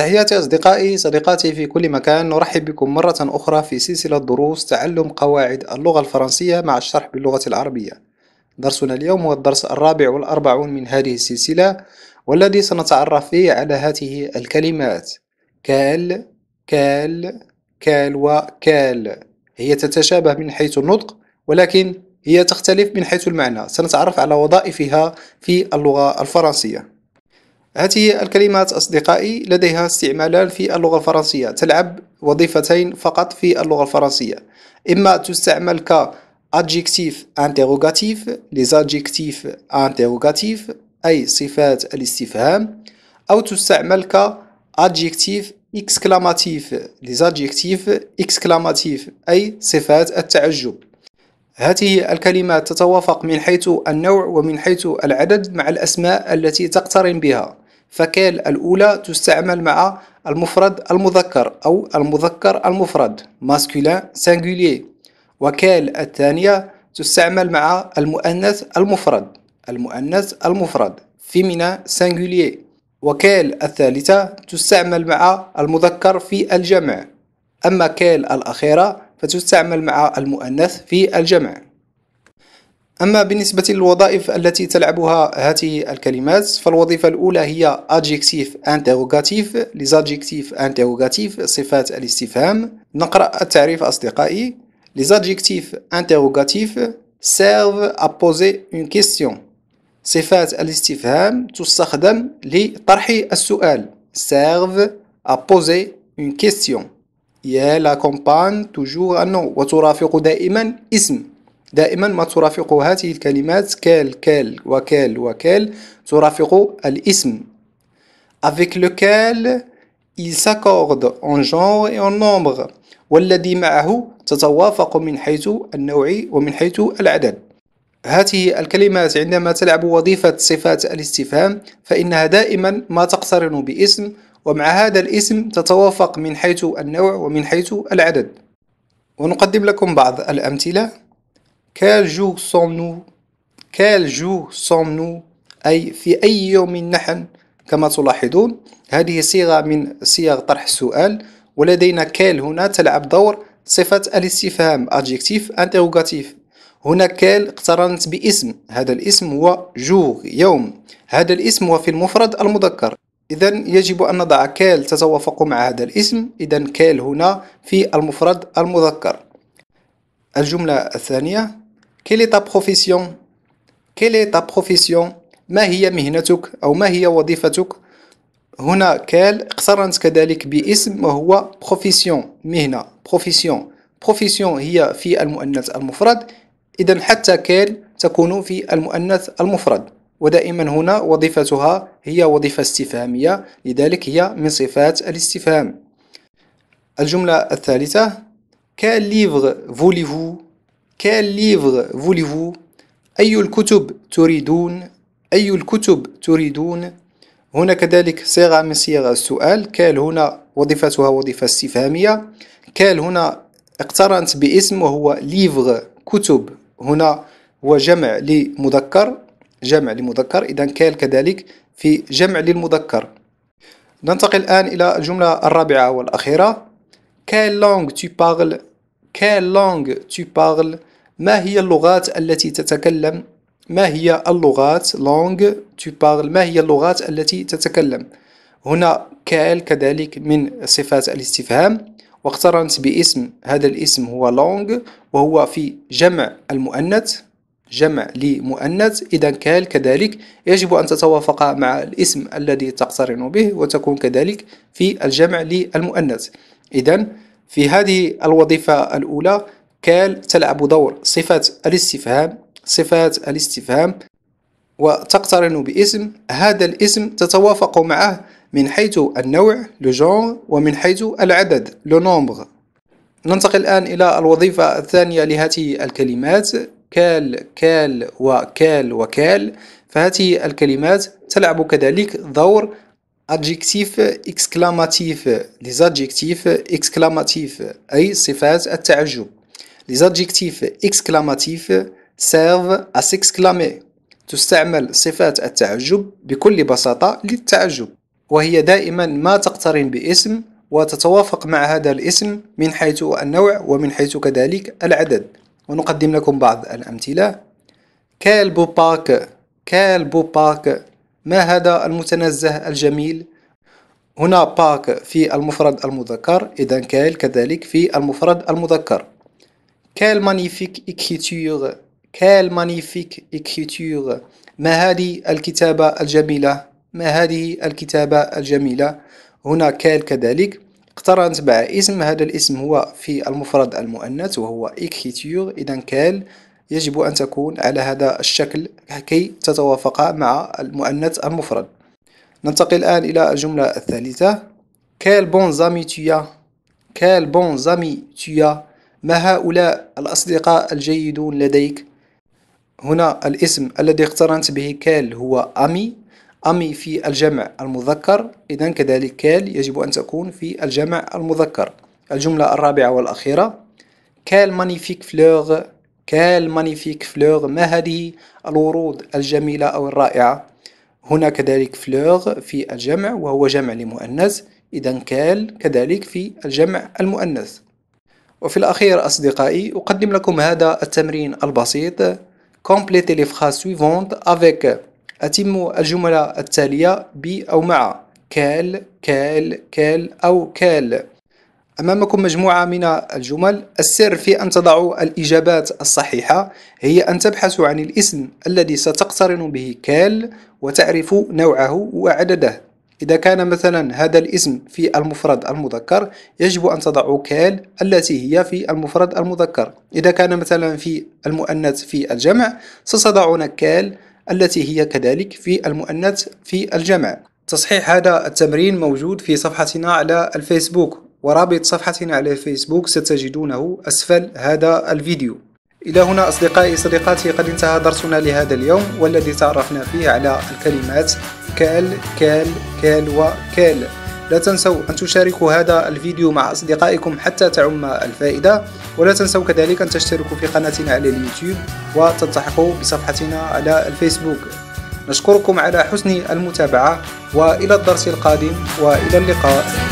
تحياتي أصدقائي صديقاتي في كل مكان نرحب بكم مرة أخرى في سلسلة دروس تعلم قواعد اللغة الفرنسية مع الشرح باللغة العربية درسنا اليوم هو الدرس الرابع والأربعون من هذه السلسلة والذي سنتعرف فيه على هذه الكلمات كال كال كال وكال هي تتشابه من حيث النطق ولكن هي تختلف من حيث المعنى سنتعرف على وظائفها في اللغة الفرنسية هذه الكلمات أصدقائي لديها استعمالان في اللغة الفرنسية تلعب وظيفتين فقط في اللغة الفرنسية إما تستعمل ك adjectif interrogatif les adjectifs interrogatifs أي صفات الاستفهام أو تستعمل ك adjectif exclamatif les adjectifs exclamatif أي صفات التعجب هذه الكلمات تتوافق من حيث النوع ومن حيث العدد مع الأسماء التي تقترن بها فكال الأولى تستعمل مع المفرد المذكر أو المذكر المفرد masculin singulier وكال الثانية تستعمل مع المؤنث المفرد المؤنث المفرد فيمينا singulier وكال الثالثة تستعمل مع المذكر في الجمع أما كال الأخيرة فتستعمل مع المؤنث في الجمع أما بالنسبة للوظائف التي تلعبها هذه الكلمات فالوظيفة الأولى هي interrogatif les adjectifs interrogatifs صفات الاستفهام نقرأ التعريف أصدقائي adjectifs interrogatifs servent à poser une question صفات الاستفهام تستخدم لطرح السؤال serve à poser une question يا لا كومبان توجور انو وترافق دائما اسم دائما ما ترافق هذه الكلمات كال كال وكال وكال ترافق الاسم avec lequel il s'accorde en genre et en nombre والذي معه تتوافق من حيث النوع ومن حيث العدد هذه الكلمات عندما تلعب وظيفة صفات الاستفهام فإنها دائما ما تقترن باسم ومع هذا الاسم تتوافق من حيث النوع ومن حيث العدد ونقدم لكم بعض الأمثلة Quel jour sommes-nous Quel jour sommes-nous أي في أي يوم نحن كما تلاحظون هذه صيغة من صيغ طرح السؤال ولدينا كال هنا تلعب دور صفة الاستفهام ادجكتيف انتروغاتيف هنا كال اقترنت باسم هذا الاسم هو جوغ يوم هذا الاسم هو في المفرد المذكر إذا يجب أن نضع كال تتوافق مع هذا الاسم إذا كال هنا في المفرد المذكر الجملة الثانية كيلي تا بروفيسيون كيلي تا بروفيسيون ما هي مهنتك أو ما هي وظيفتك هنا كال اقترنت كذلك باسم وهو بروفيسيون مهنة بروفيسيون بروفيسيون هي في المؤنث المفرد إذا حتى كال تكون في المؤنث المفرد ودائما هنا وظيفتها هي وظيفة استفهامية لذلك هي من صفات الاستفهام الجملة الثالثة كال ليفغ فوليفو Quel livre voulez-vous أي الكتب تريدون أي الكتب تريدون هنا كذلك صيغة من صيغ السؤال كال هنا وظيفتها وظيفة استفهامية كال هنا اقترنت باسم وهو ليفغ كتب هنا هو جمع لمذكر جمع لمذكر إذا كال كذلك في جمع للمذكر ننتقل الآن إلى الجملة الرابعة والأخيرة كال لونغ تي بارل كال لونغ تي parles ما هي اللغات التي تتكلم ما هي اللغات لونغ تو بارل ما هي اللغات التي تتكلم هنا كال كذلك من صفات الاستفهام واقترنت باسم هذا الاسم هو لونغ وهو في جمع المؤنث جمع لمؤنث إذا كال كذلك يجب أن تتوافق مع الاسم الذي تقترن به وتكون كذلك في الجمع للمؤنث إذا في هذه الوظيفة الأولى كال تلعب دور صفة الاستفهام صفات الاستفهام وتقترن باسم هذا الاسم تتوافق معه من حيث النوع لو جونغ ومن حيث العدد لو نومبغ ننتقل الآن إلى الوظيفة الثانية لهذه الكلمات كال كال وكال وكال فهذه الكلمات تلعب كذلك دور adjectif exclamatif les adjectifs exclamatifs أي صفات التعجب Les adjectifs exclamatifs servent à s'exclamer. تستعمل صفات التعجب بكل بساطة للتعجب وهي دائما ما تقترن باسم وتتوافق مع هذا الاسم من حيث النوع ومن حيث كذلك العدد ونقدم لكم بعض الأمثلة كالب باك كالب باك ما هذا المتنزه الجميل هنا باك في المفرد المذكر إذا كال كذلك في المفرد المذكر كال مانيفيك اكريتور كال مانيفيك اكريتور ما هذه الكتابة الجميلة ما هذه الكتابة الجميلة هنا كال كذلك اقترنت مع اسم هذا الاسم هو في المفرد المؤنث وهو اكريتور اذا كال يجب أن تكون على هذا الشكل كي تتوافق مع المؤنث المفرد ننتقل الآن إلى الجملة الثالثة كال بون زامي تويا كال بون زامي تويا ما هؤلاء الأصدقاء الجيدون لديك؟ هنا الاسم الذي اقترنت به كال هو أمي أمي في الجمع المذكر إذا كذلك كال يجب أن تكون في الجمع المذكر الجملة الرابعة والأخيرة كال مانيفيك فلوغ كال مانيفيك فلوغ ما هذه الورود الجميلة أو الرائعة هنا كذلك فلوغ في الجمع وهو جمع لمؤنث إذا كال كذلك في الجمع المؤنث وفي الأخير أصدقائي أقدم لكم هذا التمرين البسيط كومبليتي les phrases suivantes avec أتم الجملة التالية ب أو مع كال كال كال أو كال أمامكم مجموعة من الجمل السر في أن تضعوا الإجابات الصحيحة هي أن تبحثوا عن الاسم الذي ستقترن به كال وتعرفوا نوعه وعدده إذا كان مثلا هذا الاسم في المفرد المذكر يجب أن تضع كال التي هي في المفرد المذكر إذا كان مثلا في المؤنث في الجمع ستضعون كال التي هي كذلك في المؤنث في الجمع تصحيح هذا التمرين موجود في صفحتنا على الفيسبوك ورابط صفحتنا على الفيسبوك ستجدونه أسفل هذا الفيديو إلى هنا أصدقائي صديقاتي قد انتهى درسنا لهذا اليوم والذي تعرفنا فيه على الكلمات كال كال كال وكال لا تنسوا أن تشاركوا هذا الفيديو مع أصدقائكم حتى تعم الفائدة ولا تنسوا كذلك أن تشتركوا في قناتنا على اليوتيوب وتلتحقوا بصفحتنا على الفيسبوك نشكركم على حسن المتابعة وإلى الدرس القادم وإلى اللقاء